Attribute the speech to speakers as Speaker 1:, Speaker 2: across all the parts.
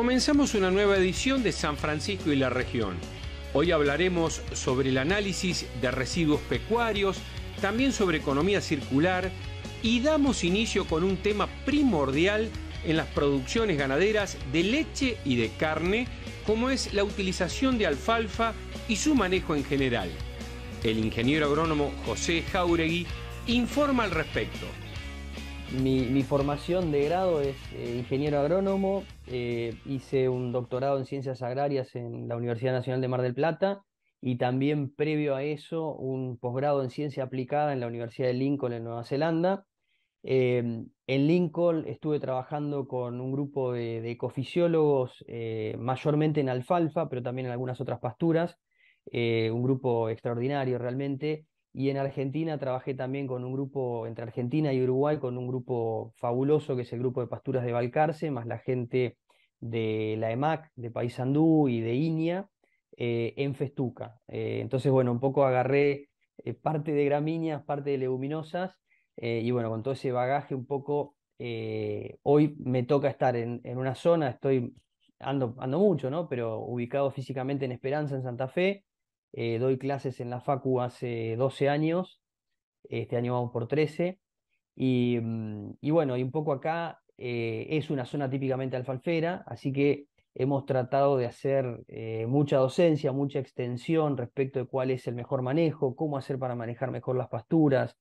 Speaker 1: Comenzamos una nueva edición de San Francisco y la región. Hoy hablaremos sobre el análisis de residuos pecuarios, también sobre economía circular y damos inicio con un tema primordial en las producciones ganaderas de leche y de carne, como es la utilización de alfalfa y su manejo en general. El ingeniero agrónomo José Jauregui informa al respecto.
Speaker 2: Mi, formación de grado es eh, ingeniero agrónomo, eh, hice un doctorado en ciencias agrarias en la Universidad Nacional de Mar del Plata y también previo a eso un posgrado en ciencia aplicada en la Universidad de Lincoln en Nueva Zelanda. Eh, en Lincoln estuve trabajando con un grupo de, ecofisiólogos, eh, mayormente en alfalfa, pero también en algunas otras pasturas, un grupo extraordinario realmente. Y en Argentina trabajé también con un grupo, entre Argentina y Uruguay, con un grupo fabuloso que es el grupo de pasturas de Valcarce, más la gente de la EMAC, de Paysandú y de INIA eh, en Festuca. Eh, entonces, bueno, un poco agarré eh, parte de gramíneas, parte de leguminosas, y bueno, con todo ese bagaje un poco, hoy me toca estar en, una zona, estoy, ando, ando mucho, ¿no? Pero ubicado físicamente en Esperanza, en Santa Fe, doy clases en la Facu hace 12 años, este año vamos por 13. Y, mm, y, bueno, y un poco acá eh, es una zona típicamente alfalfera, así que hemos tratado de hacer eh, mucha docencia, mucha extensión respecto de cuál es el mejor manejo, cómo hacer para manejar mejor las pasturas.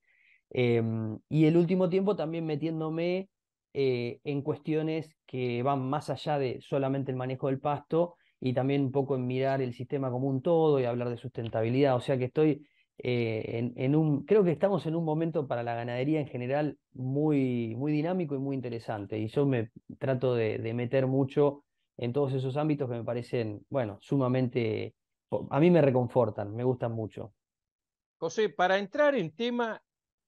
Speaker 2: Em, y el último tiempo también metiéndome eh, en cuestiones que van más allá de solamente el manejo del pasto y también un poco en mirar el sistema como un todo y hablar de sustentabilidad. O sea que estoy eh, creo que estamos en un momento para la ganadería en general muy, dinámico y muy interesante. Y yo me trato de, de meter mucho en todos esos ámbitos que me parecen, bueno, sumamente, a mí me reconfortan, me gustan mucho.
Speaker 1: José, para entrar en tema,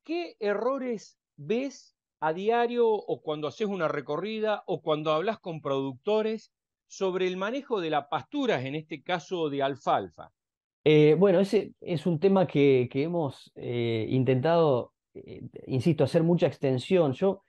Speaker 1: ¿qué errores ves a diario o cuando haces una recorrida o cuando hablas con productores sobre el manejo de las pasturas, en este caso de alfalfa?
Speaker 2: Eh, bueno, ese es un tema que, hemos eh, intentado, eh, insisto, hacer mucha extensión. Yo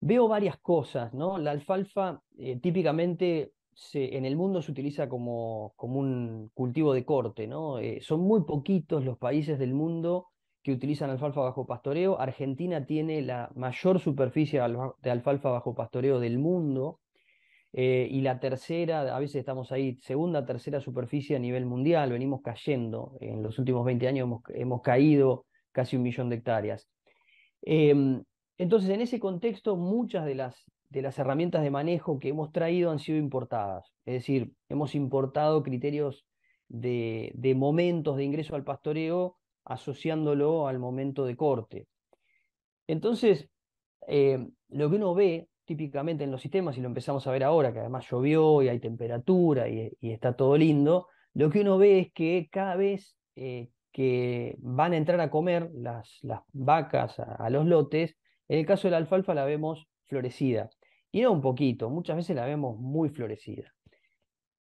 Speaker 2: veo varias cosas, ¿no? La alfalfa típicamente en el mundo se utiliza como, como un cultivo de corte, ¿no? son muy poquitos los países del mundo que utilizan alfalfa bajo pastoreo. Argentina tiene la mayor superficie de alfalfa bajo pastoreo del mundo. Eh, y la tercera, a veces estamos ahí, segunda, tercera superficie a nivel mundial, venimos cayendo. En los últimos 20 años hemos, caído casi un millón de hectáreas. Em, entonces, en ese contexto, muchas de las, de las herramientas de manejo que hemos traído han sido importadas. Es decir, hemos importado criterios de, de momentos de ingreso al pastoreo asociándolo al momento de corte. Entonces, em, lo que uno ve típicamente en los sistemas, y lo empezamos a ver ahora, que además llovió y hay temperatura y, está todo lindo, lo que uno ve es que cada vez eh, que van a entrar a comer las, vacas a, los lotes, en el caso de la alfalfa la vemos florecida. Y no un poquito, muchas veces la vemos muy florecida.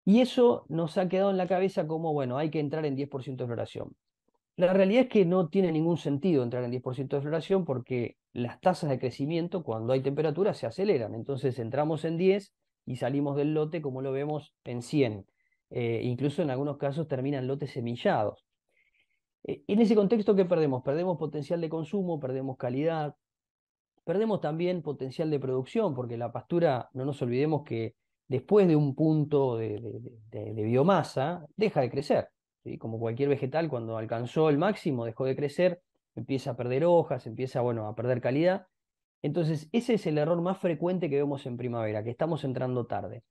Speaker 2: Y eso nos ha quedado en la cabeza como, bueno, hay que entrar en 10% de floración. La realidad es que no tiene ningún sentido entrar en 10% de floración porque las tasas de crecimiento cuando hay temperatura se aceleran. Entonces entramos en 10 y salimos del lote como lo vemos en 100. Eh, incluso en algunos casos terminan lotes semillados. Eh, en ese contexto, ¿qué perdemos? Perdemos potencial de consumo, perdemos calidad, perdemos también potencial de producción, porque la pastura, no nos olvidemos que después de un punto de biomasa, deja de crecer. Como cualquier vegetal, cuando alcanzó el máximo, dejó de crecer, empieza a perder hojas, empieza bueno, a perder calidad. Entonces, ese es el error más frecuente que vemos en primavera, que estamos entrando tarde.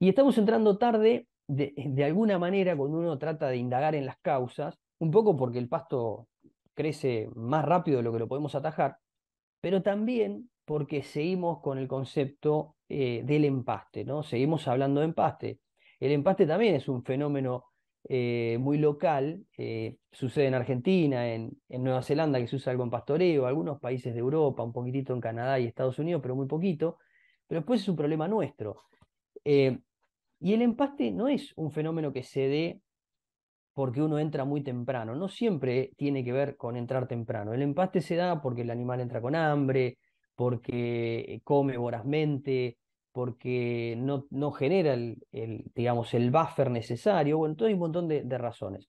Speaker 2: Y estamos entrando tarde, de, alguna manera, cuando uno trata de indagar en las causas, un poco porque el pasto crece más rápido de lo que lo podemos atajar, pero también porque seguimos con el concepto eh, del empaste, ¿no? Seguimos hablando de empaste. El empaste también es un fenómeno eh, muy local, eh, sucede en Argentina, en, Nueva Zelanda, que se usa algo en pastoreo, algunos países de Europa, un poquitito en Canadá y Estados Unidos, pero muy poquito, pero después es un problema nuestro. Eh, y el empaste no es un fenómeno que se dé porque uno entra muy temprano, no siempre tiene que ver con entrar temprano. El empaste se da porque el animal entra con hambre, porque come vorazmente, porque no, genera el, buffer necesario, bueno, todo hay un montón de, razones.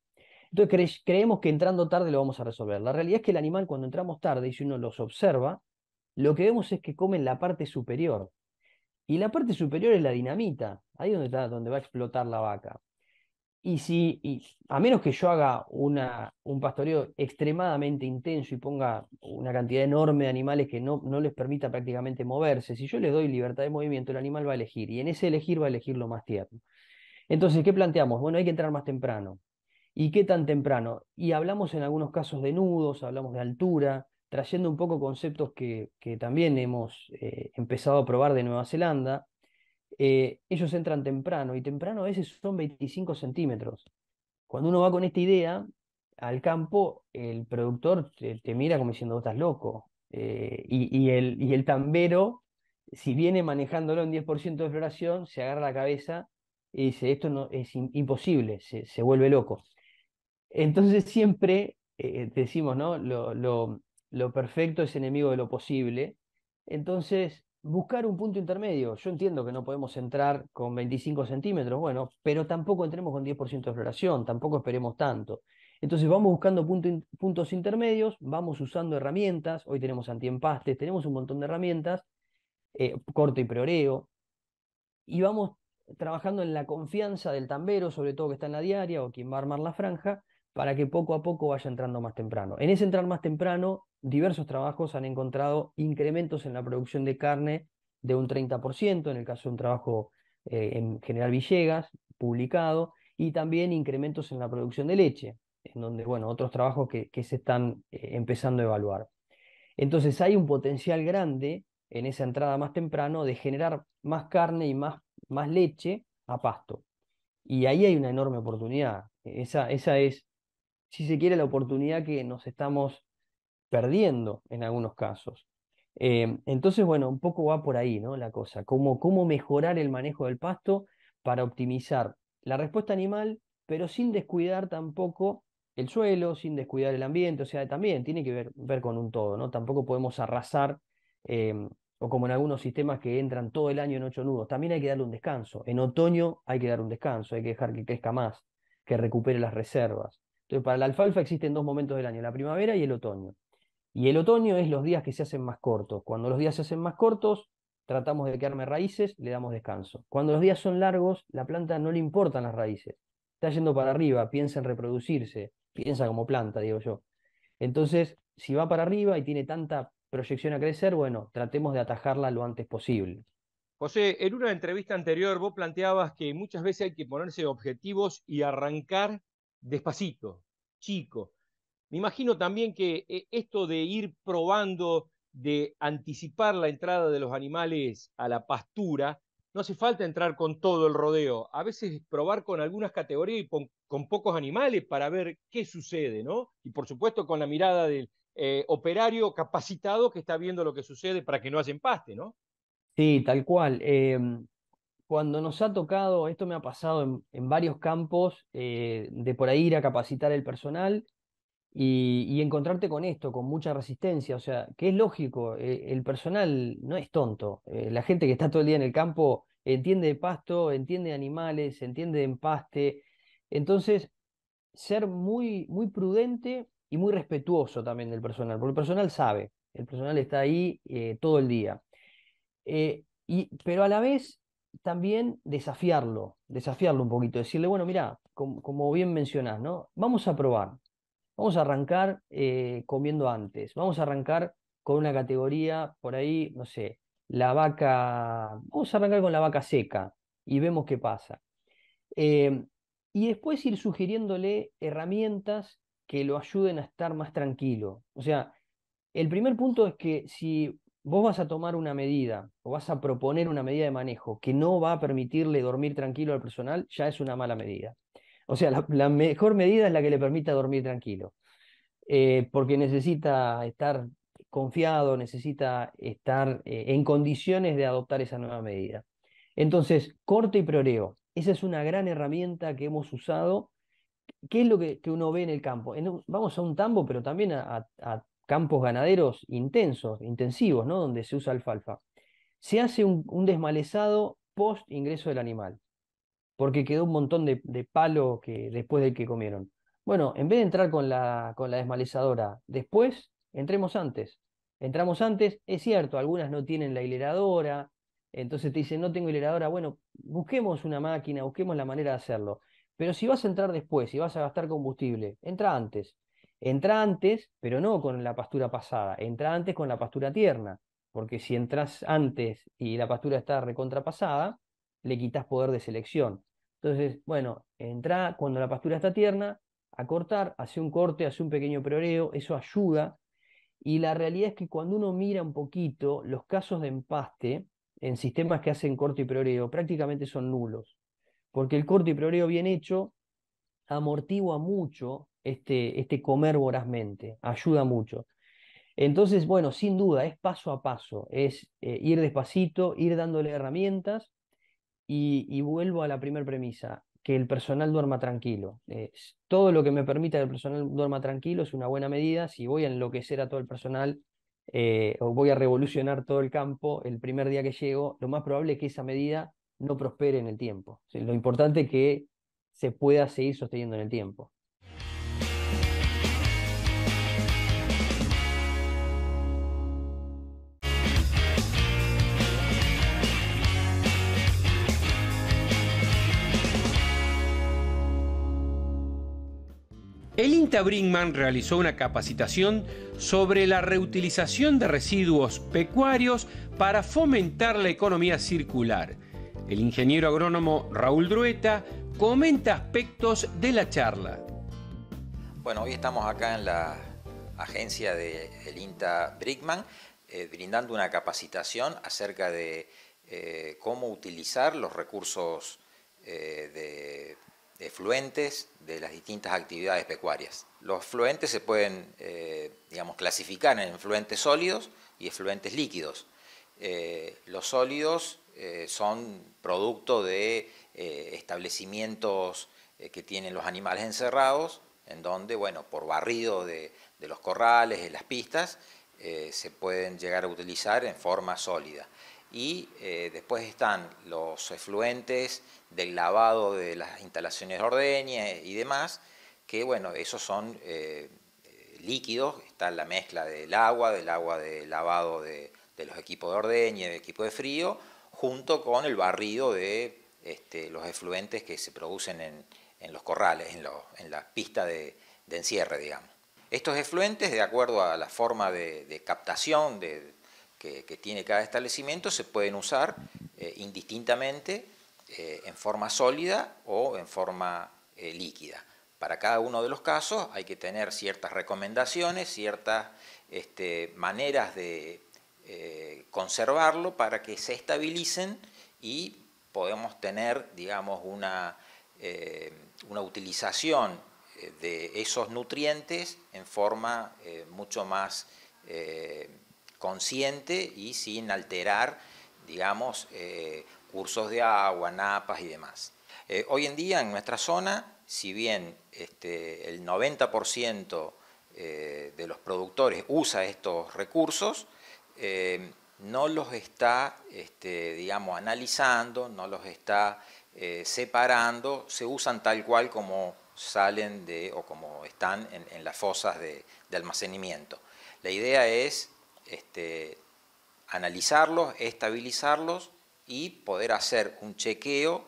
Speaker 2: Entonces creemos que entrando tarde lo vamos a resolver. La realidad es que el animal cuando entramos tarde y si uno los observa, lo que vemos es que comen la parte superior. Y la parte superior es la dinamita, ahí donde, donde va a explotar la vaca. Y si, a menos que yo haga un pastoreo extremadamente intenso y ponga una cantidad enorme de animales que no, les permita prácticamente moverse, si yo les doy libertad de movimiento, el animal va a elegir y en ese elegir va a elegir lo más tierno. Entonces, ¿qué planteamos? Bueno, hay que entrar más temprano. ¿Y qué tan temprano? Y hablamos en algunos casos de nudos, hablamos de altura, trayendo un poco conceptos que, que también hemos eh, empezado a probar de Nueva Zelanda, eh, ellos entran temprano y temprano a veces son 25 centímetros. Cuando uno va con esta idea al campo, el productor te, mira como diciendo, estás loco. Eh, y, el, el tambero, si viene manejándolo en 10% de floración, se agarra la cabeza y dice, esto no, es imposible, se, vuelve loco. Entonces siempre eh, decimos, ¿no? Lo, lo perfecto es enemigo de lo posible. Entonces, buscar un punto intermedio. Yo entiendo que no podemos entrar con 25 centímetros, bueno, pero tampoco entremos con 10% de floración, tampoco esperemos tanto. Entonces vamos buscando puntos intermedios, vamos usando herramientas, hoy tenemos antiempastes, tenemos un montón de herramientas, eh, corto corte y preoreo, y vamos trabajando en la confianza del tambero, sobre todo que está en la diaria o quien va a armar la franja, para que poco a poco vaya entrando más temprano. En ese entrar más temprano, diversos trabajos han encontrado incrementos en la producción de carne de un 30%, en el caso de un trabajo eh, en General Villegas, publicado, y también incrementos en la producción de leche, en donde, bueno, otros trabajos que, se están eh, empezando a evaluar. Entonces hay un potencial grande en esa entrada más temprano de generar más carne y más, más leche a pasto. Y ahí hay una enorme oportunidad. Esa, esa es si se quiere, la oportunidad que nos estamos perdiendo en algunos casos. Eh, entonces, bueno, un poco va por ahí, ¿no? La cosa, cómo, cómo mejorar el manejo del pasto para optimizar la respuesta animal, pero sin descuidar tampoco el suelo, sin descuidar el ambiente, o sea, también tiene que ver, con un todo, ¿no? Tampoco podemos arrasar, em, o como en algunos sistemas que entran todo el año en ocho nudos, también hay que darle un descanso, en otoño hay que dar un descanso, hay que dejar que crezca más, que recupere las reservas. Entonces, para la alfalfa existen dos momentos del año, la primavera y el otoño. Y el otoño es los días que se hacen más cortos. Cuando los días se hacen más cortos, tratamos de arme raíces, le damos descanso. Cuando los días son largos, la planta no le importan las raíces. Está yendo para arriba, piensa en reproducirse, piensa como planta, digo yo. Entonces, si va para arriba y tiene tanta proyección a crecer, bueno, tratemos de atajarla lo antes posible.
Speaker 1: José, en una entrevista anterior vos planteabas que muchas veces hay que ponerse objetivos y arrancar despacito, chico. Me imagino también que eh, esto de ir probando, de anticipar la entrada de los animales a la pastura, no hace falta entrar con todo el rodeo. A veces probar con algunas categorías y con, pocos animales para ver qué sucede, ¿no? Y por supuesto con la mirada del eh, operario capacitado que está viendo lo que sucede para que no hacen paste, ¿no?
Speaker 2: Sí, tal cual. Em, cuando nos ha tocado, esto me ha pasado en, varios campos, eh, de por ahí ir a capacitar el personal y, encontrarte con esto, con mucha resistencia, o sea, que es lógico, eh, el personal no es tonto, eh, la gente que está todo el día en el campo entiende de pasto, entiende animales, entiende de empaste, entonces ser muy, muy prudente y muy respetuoso también del personal, porque el personal sabe, el personal está ahí todo el día. Y, pero a la vez también desafiarlo, desafiarlo un poquito, decirle, bueno, mira, como bien mencionás, ¿no? Vamos a probar, vamos a arrancar eh, comiendo antes, vamos a arrancar con una categoría por ahí, no sé, la vaca, vamos a arrancar con la vaca seca y vemos qué pasa. Eh, y después ir sugiriéndole herramientas que lo ayuden a estar más tranquilo. O sea, el primer punto es que si vos vas a tomar una medida o vas a proponer una medida de manejo que no va a permitirle dormir tranquilo al personal, ya es una mala medida. O sea, la, mejor medida es la que le permita dormir tranquilo, eh, porque necesita estar confiado, necesita estar eh, en condiciones de adoptar esa nueva medida. Entonces, corte y proreo. Esa es una gran herramienta que hemos usado. ¿Qué es lo que, uno ve en el campo? vamos a un tambo, pero también a, campos ganaderos intensos, intensivos, ¿no? donde se usa alfalfa, se hace un, desmalezado post ingreso del animal, porque quedó un montón de, palo que, después del que comieron. Bueno, en vez de entrar con la, con la desmalezadora después, entremos antes. Entramos antes, es cierto, algunas no tienen la hileradora, entonces te dicen, no tengo hileradora, bueno, busquemos una máquina, busquemos la manera de hacerlo. Pero si vas a entrar después y si vas a gastar combustible, entra antes. Entra antes, pero no con la pastura pasada, entra antes con la pastura tierna, porque si entras antes y la pastura está recontrapasada, le quitas poder de selección. Entonces, bueno, entra cuando la pastura está tierna, a cortar, hace un corte, hace un pequeño proreo, eso ayuda. Y la realidad es que cuando uno mira un poquito, los casos de empaste en sistemas que hacen corte y proreo prácticamente son nulos, porque el corte y proreo bien hecho amortigua mucho este, este, comer vorazmente, ayuda mucho. Entonces, bueno, sin duda, es paso a paso, es eh, ir despacito, ir dándole herramientas y, vuelvo a la primera premisa, que el personal duerma tranquilo. Eh, todo lo que me permita que el personal duerma tranquilo es una buena medida. Si voy a enloquecer a todo el personal eh, o voy a revolucionar todo el campo el primer día que llego, lo más probable es que esa medida no prospere en el tiempo. lo importante es que se pueda seguir sosteniendo en el tiempo.
Speaker 1: El INTA Brinkman realizó una capacitación sobre la reutilización de residuos pecuarios para fomentar la economía circular. El ingeniero agrónomo Raúl Drueta comenta aspectos de la charla.
Speaker 3: Bueno, hoy estamos acá en la agencia del INTA Brinkman, eh, brindando una capacitación acerca de eh, cómo utilizar los recursos eh, de de de las distintas actividades pecuarias. Los fluentes se pueden, eh, digamos, clasificar en fluentes sólidos y efluentes líquidos. Eh, los sólidos eh, son producto de establecimientos que tienen los animales encerrados, en donde, bueno, por barrido de, de los corrales, de las pistas, se pueden llegar a utilizar en forma sólida y eh, después están los efluentes del lavado de las instalaciones de ordeña y demás, que bueno, esos son eh, eh, líquidos, está la mezcla del agua, del agua de lavado de, los equipos de ordeña, y de equipo de frío, junto con el barrido de este, los efluentes que se producen en, los corrales, en, en la pista de, encierre, digamos. Estos efluentes, de acuerdo a la forma de, de captación de, que, tiene cada establecimiento se pueden usar eh, indistintamente eh, en forma sólida o en forma eh, líquida. Para cada uno de los casos hay que tener ciertas recomendaciones, ciertas este, maneras de conservarlo para que se estabilicen y podemos tener, digamos, una, una utilización de esos nutrientes en forma mucho más consciente y sin alterar, digamos, eh, cursos de agua, napas y demás. Eh, hoy en día en nuestra zona, si bien este, el 90% eh, de los productores usa estos recursos, no los está, este, digamos, analizando, no los está separando, se usan tal cual como salen de o como están en, las fosas de almacenamiento. La idea es este, analizarlos, estabilizarlos y poder hacer un chequeo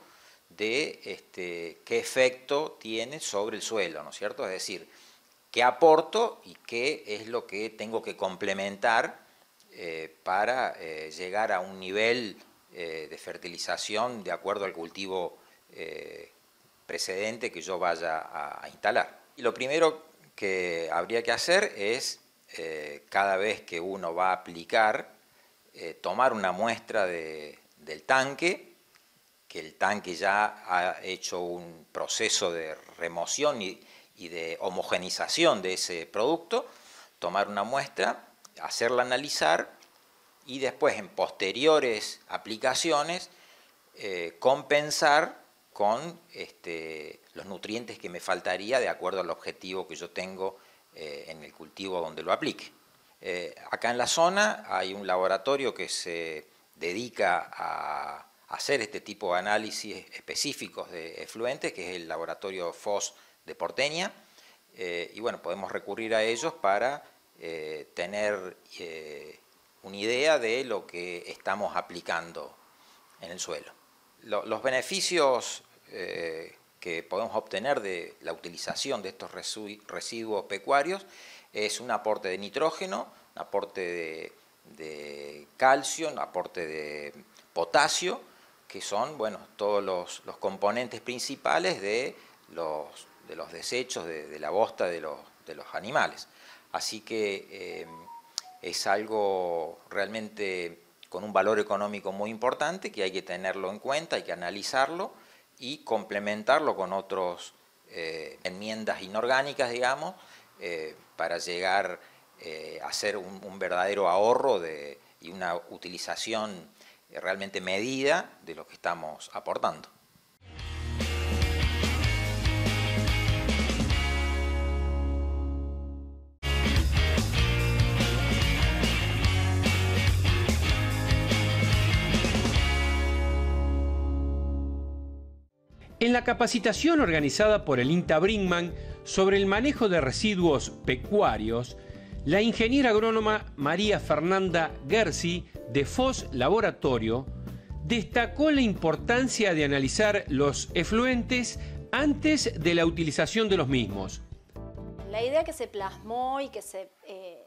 Speaker 3: de este, qué efecto tiene sobre el suelo, ¿no es cierto? Es decir, qué aporto y qué es lo que tengo que complementar eh, para eh, llegar a un nivel eh, de fertilización de acuerdo al cultivo precedente que yo vaya a, a, instalar. Y lo primero que habría que hacer es eh, cada vez que uno va a aplicar, eh, tomar una muestra del tanque, que el tanque ya ha hecho un proceso de remoción y, de homogenización de ese producto, tomar una muestra, hacerla analizar y después en posteriores aplicaciones eh, compensar con este, los nutrientes que me faltaría de acuerdo al objetivo que yo tengo eh, en el cultivo donde lo aplique. Eh, acá en la zona hay un laboratorio que se dedica a hacer este tipo de análisis específicos de efluentes, que es el laboratorio FOS de Porteña, eh, y bueno, podemos recurrir a ellos para tener una idea de lo que estamos aplicando en el suelo. los beneficios que podemos obtener de la utilización de estos residuos pecuarios es un aporte de nitrógeno, un aporte de, calcio, un aporte de potasio, que son bueno, todos los, componentes principales de los, desechos, de, la bosta de los, animales. Así que eh, es algo realmente con un valor económico muy importante que hay que tenerlo en cuenta, hay que analizarlo y complementarlo con otras eh, enmiendas inorgánicas, digamos, eh, para llegar eh, a ser un, verdadero ahorro y una utilización realmente medida de lo que estamos aportando.
Speaker 1: la capacitación organizada por el INTA Brinkman sobre el manejo de residuos pecuarios, la ingeniera agrónoma María Fernanda Gersi de FOS Laboratorio destacó la importancia de analizar los efluentes antes de la utilización de los mismos.
Speaker 4: La idea que se plasmó y que se eh,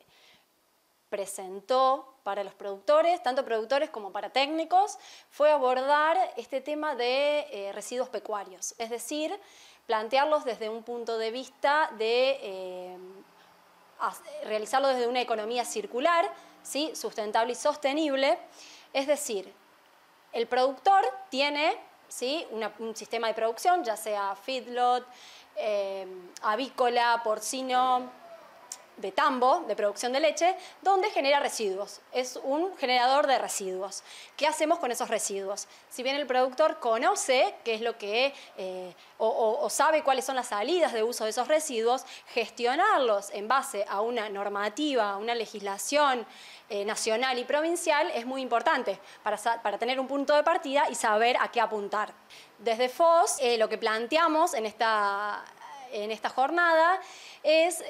Speaker 4: presentó para los productores, tanto productores como para técnicos, fue abordar este tema de eh, residuos pecuarios, es decir, plantearlos desde un punto de vista de eh, realizarlo desde una economía circular, ¿sí? sustentable y sostenible, es decir, el productor tiene ¿sí? un sistema de producción, ya sea feedlot, eh, avícola, porcino, de tambo, de producción de leche, donde genera residuos. Es un generador de residuos. ¿Qué hacemos con esos residuos? Si bien el productor conoce qué es lo que, eh, o, sabe cuáles son las salidas de uso de esos residuos, gestionarlos en base a una normativa, a una legislación, eh, nacional y provincial es muy importante para, tener un punto de partida y saber a qué apuntar. Desde FOS eh, lo que planteamos en esta, en esta jornada es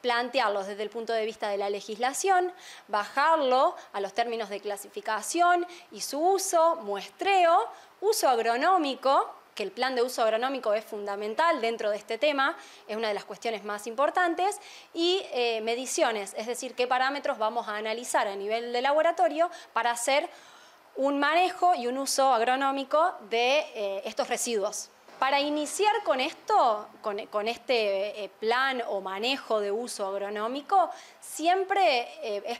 Speaker 4: plantearlos desde el punto de vista de la legislación, bajarlo a los términos de clasificación y su uso, muestreo, uso agronómico, que el plan de uso agronómico es fundamental dentro de este tema, es una de las cuestiones más importantes, y eh, mediciones, es decir, qué parámetros vamos a analizar a nivel de laboratorio para hacer un manejo y un uso agronómico de eh, estos residuos. Para iniciar con esto, con, este eh, plan o manejo de uso agronómico, siempre eh, es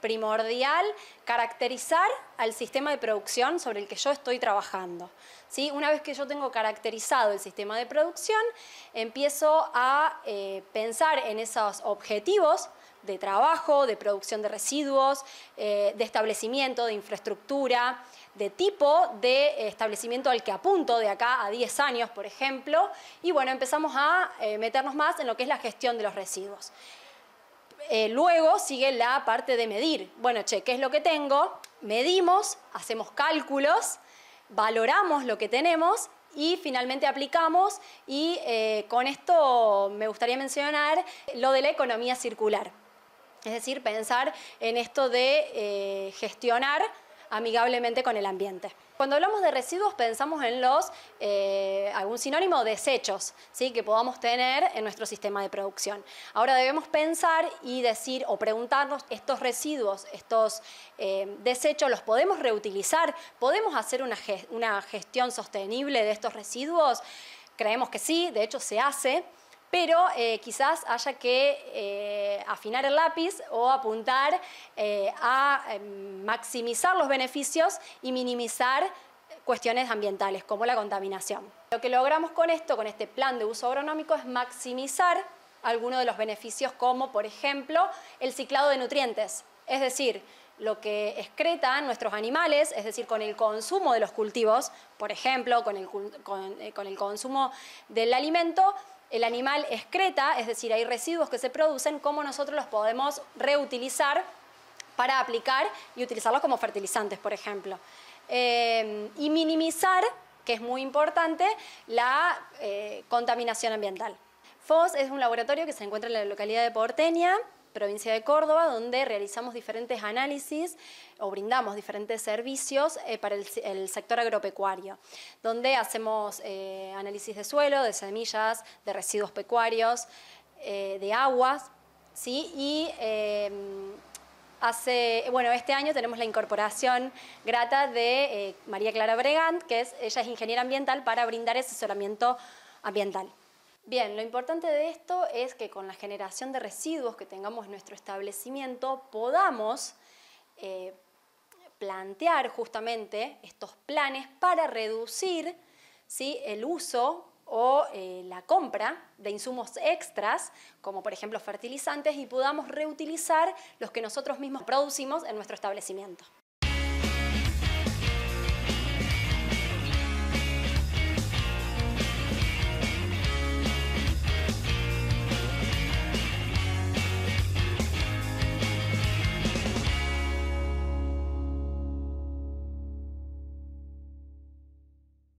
Speaker 4: primordial caracterizar al sistema de producción sobre el que yo estoy trabajando. ¿sí? Una vez que yo tengo caracterizado el sistema de producción, empiezo a eh, pensar en esos objetivos de trabajo, de producción de residuos, de establecimiento, de infraestructura, de tipo de establecimiento al que apunto de acá a 10 años, por ejemplo, y bueno, empezamos a eh, meternos más en lo que es la gestión de los residuos. Eh, luego sigue la parte de medir. Bueno, che, ¿qué es lo que tengo? Medimos, hacemos cálculos, valoramos lo que tenemos y finalmente aplicamos y eh, con esto me gustaría mencionar lo de la economía circular. Es decir, pensar en esto de gestionar amigablemente con el ambiente. Cuando hablamos de residuos pensamos en los, eh, algún sinónimo, desechos ¿sí? que podamos tener en nuestro sistema de producción. Ahora debemos pensar y decir o preguntarnos, estos residuos, estos eh, desechos, ¿los podemos reutilizar? ¿Podemos hacer una, una gestión sostenible de estos residuos? Creemos que sí, de hecho se hace pero eh, quizás haya que eh, afinar el lápiz o apuntar eh, a em, maximizar los beneficios y minimizar cuestiones ambientales como la contaminación. Lo que logramos con esto, con este plan de uso agronómico, es maximizar algunos de los beneficios como, por ejemplo, el ciclado de nutrientes, es decir, lo que excretan nuestros animales, es decir, con el consumo de los cultivos, por ejemplo, con el consumo del alimento, el animal excreta, es decir, hay residuos que se producen, cómo nosotros los podemos reutilizar para aplicar y utilizarlos como fertilizantes, por ejemplo. Eh, y minimizar, que es muy importante, la eh, contaminación ambiental. FOS es un laboratorio que se encuentra en la localidad de Porteña, provincia de Córdoba, donde realizamos diferentes análisis o brindamos diferentes servicios eh, para el, sector agropecuario, donde hacemos eh, análisis de suelo, de semillas, de residuos pecuarios, eh, de aguas, ¿sí? Y em, hace, bueno, este año tenemos la incorporación grata de María Clara Bregant, que es, ella es ingeniera ambiental, para brindar asesoramiento ambiental. Bien, lo importante de esto es que con la generación de residuos que tengamos en nuestro establecimiento podamos eh, plantear justamente estos planes para reducir el uso o eh, la compra de insumos extras, como por ejemplo fertilizantes, y podamos reutilizar los que nosotros mismos producimos en nuestro establecimiento.